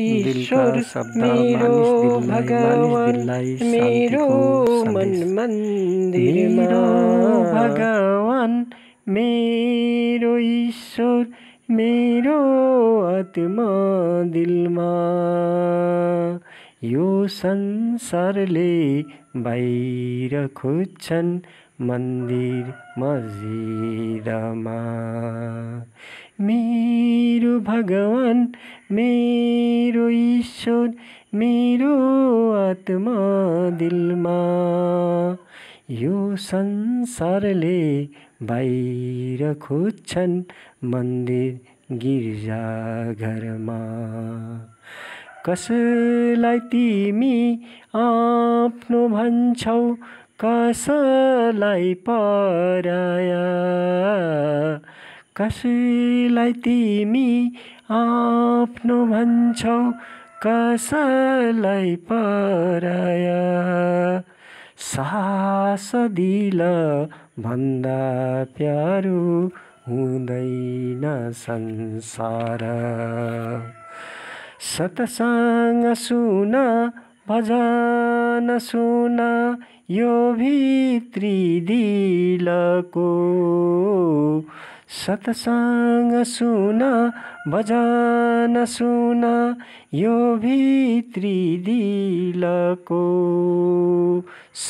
ईश्वर मेरो भगवान मेरो मन मन्दिरमा भगवान मेरो ईश्वर मेरो आत्मा दिलमा यो संसारले बाहिर खोज्छन् मन्दिर मजिदमा मेरो भगवान मे मेरो ईश्वर मेरो आत्मा दिलमा यो संसारले बाहिर खोज्छन् मन्दिर गिर्जाघरमा कसलाई तिमी आफ्नो भन्छौ कसलाई पराया कसलाई तिमी आफ्नो भन्छौ कसलाई पराय सास दिल भन्दा प्यारो हुँदैन संसार सतसँग सुन भजन सुन यो भित्री दिलको सतसँग सुन बजान सुन यो भित्री दिलको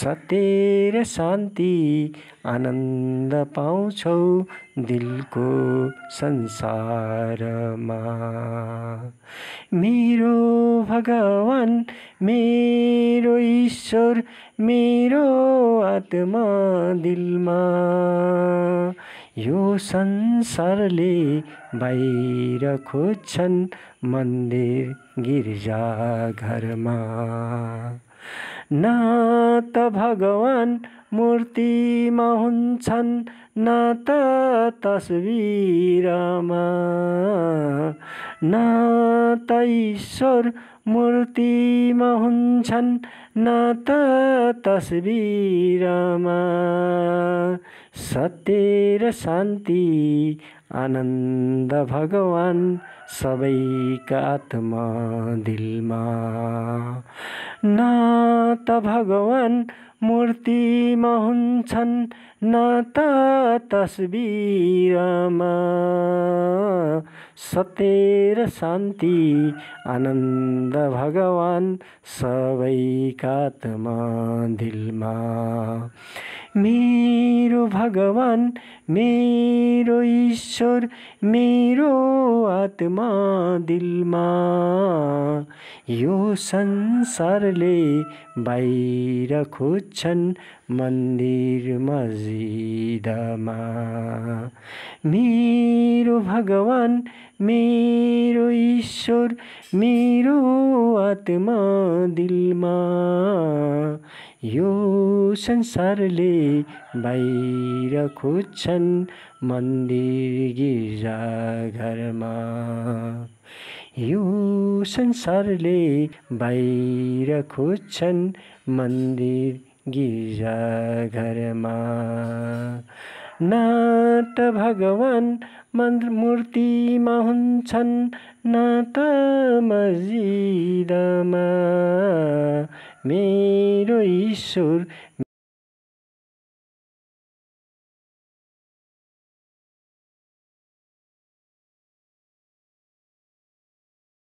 सतेर शान्ति आनन्द पाउँछौ दिलको संसारमा मेरो भगवान् मेरो ईश्वर मेरो आत्मा दिलमा यो संसारले बाहिर खोज्छन् मन्दिर गिर्जाघरमा न त भगवान् मूर्तिमा हुन्छन् न त तस्विरमा न त ईश्वर मूर्तिमा हुन्छन् न त तस्बिरमा सत्य र शान्ति आनन्द भगवान सबैका आत्मा दिलमा न त भगवान् मूर्तिमा हुन्छन् न त तस्बिरमा सत्य र शान्ति आनन्द भगवान सबैका आत्मा दिलमा मे मेरो भगवान् मेरो ईश्वर मेरो आत्मा दिलमा यो संसारले बाहिर खोज्छन् मन्दिर मस्जिद विदामा मेरो भगवान् मेरो ईश्वर मेरो आत्मा दिलमा यो संसारले बाहिर खोज्छन् मन्दिर गिर्जा घरमा यो संसारले बाहिर खोज्छन् मन्दिर गिर्जाघरमा न त भगवान् मन्द मूर्तिमा हुन्छन् न त मजिदमा मेरो ईश्वर